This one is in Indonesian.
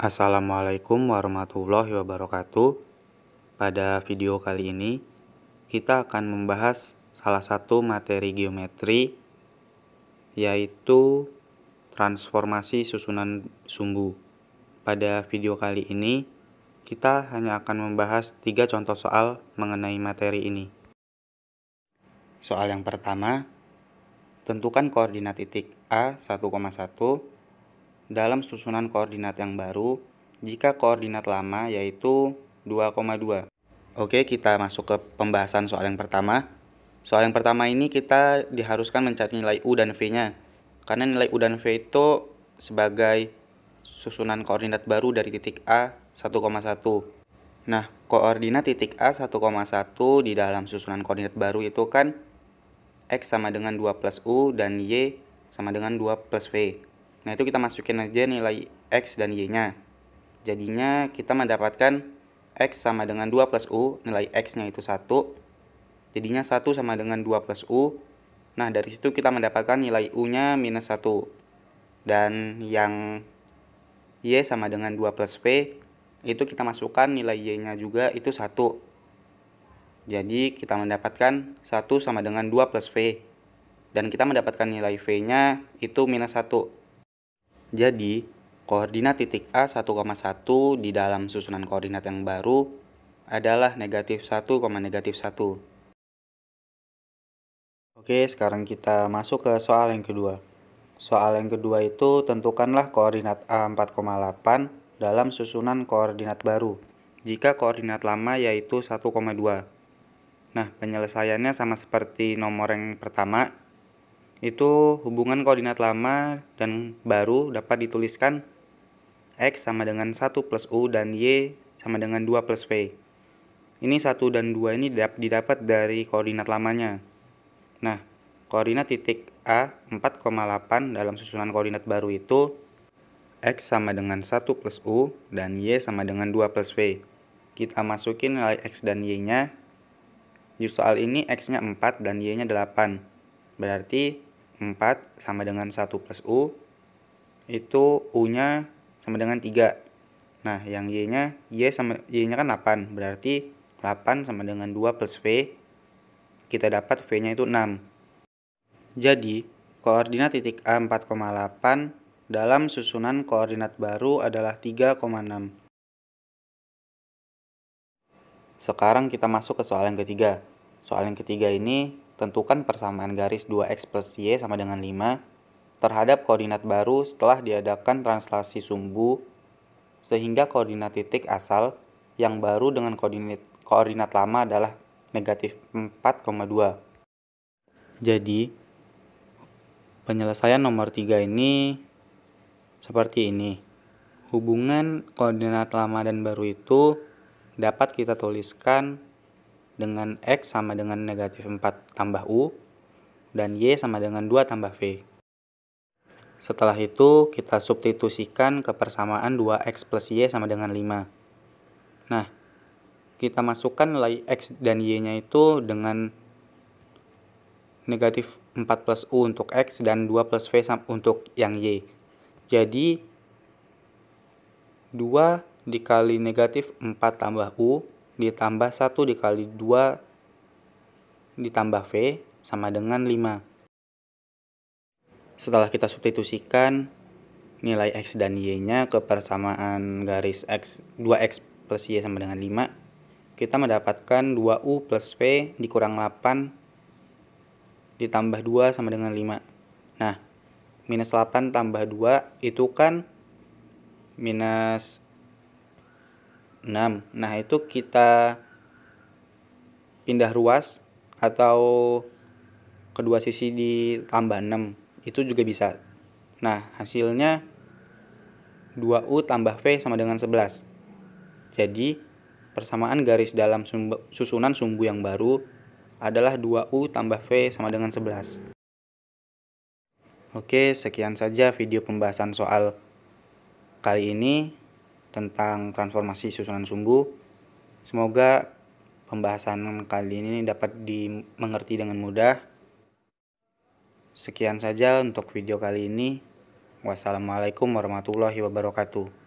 Assalamualaikum warahmatullahi wabarakatuh. Pada video kali ini, kita akan membahas salah satu materi geometri, yaitu transformasi susunan sumbu. Pada video kali ini, kita hanya akan membahas tiga contoh soal mengenai materi ini. Soal yang pertama, tentukan koordinat titik A 1,1 dalam susunan koordinat yang baru jika koordinat lama yaitu 2,2. Oke, kita masuk ke pembahasan soal yang pertama. Soal yang pertama ini kita diharuskan mencari nilai U dan V-nya. Karena nilai U dan V itu sebagai susunan koordinat baru dari titik A 1,1. Nah, koordinat titik A 1,1 di dalam susunan koordinat baru itu kan X sama dengan 2 plus U dan Y sama dengan 2 plus V. Nah itu kita masukin aja nilai X dan Y-nya. Jadinya kita mendapatkan X sama dengan 2 plus U, nilai X-nya itu 1. Jadinya 1 sama dengan 2 plus U. Nah dari situ kita mendapatkan nilai U-nya minus 1. Dan yang Y sama dengan 2 plus V, itu kita masukkan nilai Y-nya juga itu 1. Jadi kita mendapatkan 1 sama dengan 2 plus V. Dan kita mendapatkan nilai V-nya itu minus 1. Jadi, koordinat titik A 1,1 di dalam susunan koordinat yang baru adalah negatif 1, negatif 1. Oke, sekarang kita masuk ke soal yang kedua. Soal yang kedua itu tentukanlah koordinat A 4,8 dalam susunan koordinat baru jika koordinat lama yaitu 1,2. Nah, penyelesaiannya sama seperti nomor yang pertama, itu hubungan koordinat lama dan baru dapat dituliskan X sama dengan 1 plus U dan Y sama dengan 2 plus V. Ini 1 dan 2 ini didapat dari koordinat lamanya. Nah, koordinat titik A 4,8 dalam susunan koordinat baru itu X sama dengan 1 plus U dan Y sama dengan 2 plus V. Kita masukin nilai X dan Y-nya. Di soal ini X-nya 4 dan Y-nya 8. Berarti 4 sama dengan 1 plus U itu U-nya sama dengan 3. Nah, yang Y-nya Y sama Y-nya kan 8, berarti 8 sama dengan 2 plus V kita dapat V-nya itu 6. Jadi, koordinat titik A 4,8 dalam susunan koordinat baru adalah 3,6. Sekarang kita masuk ke soal yang ketiga. Soal yang ketiga ini tentukan persamaan garis 2x plus y sama dengan 5 terhadap koordinat baru setelah diadakan translasi sumbu sehingga koordinat titik asal yang baru dengan koordinat, koordinat lama adalah negatif 4,2. Jadi, penyelesaian nomor 3 ini seperti ini. Hubungan koordinat lama dan baru itu dapat kita tuliskan dengan X sama dengan negatif 4 tambah U, dan Y sama dengan 2 tambah V. Setelah itu, kita substitusikan ke persamaan 2X plus Y sama dengan 5. Nah, kita masukkan nilai X dan Y-nya itu dengan negatif 4 plus U untuk X dan 2 plus V untuk yang Y. Jadi, 2 dikali negatif 4 tambah U ditambah 1 dikali 2 ditambah V sama dengan 5. Setelah kita substitusikan nilai X dan Y-nya ke persamaan garis X 2X plus Y sama dengan 5, kita mendapatkan 2U plus V dikurang 8 ditambah 2 sama dengan 5. Nah, minus 8 tambah 2 itu kan minus 6. Nah, itu kita pindah ruas atau kedua sisi ditambah 6. Itu juga bisa. Nah, hasilnya 2U tambah V sama dengan 11. Jadi, persamaan garis dalam sumbu, susunan sumbu yang baru adalah 2U tambah V sama dengan 11. Oke, sekian saja video pembahasan soal kali ini tentang transformasi susunan sumbu. Semoga pembahasan kali ini dapat dimengerti dengan mudah. Sekian saja untuk video kali ini. Wassalamualaikum warahmatullahi wabarakatuh.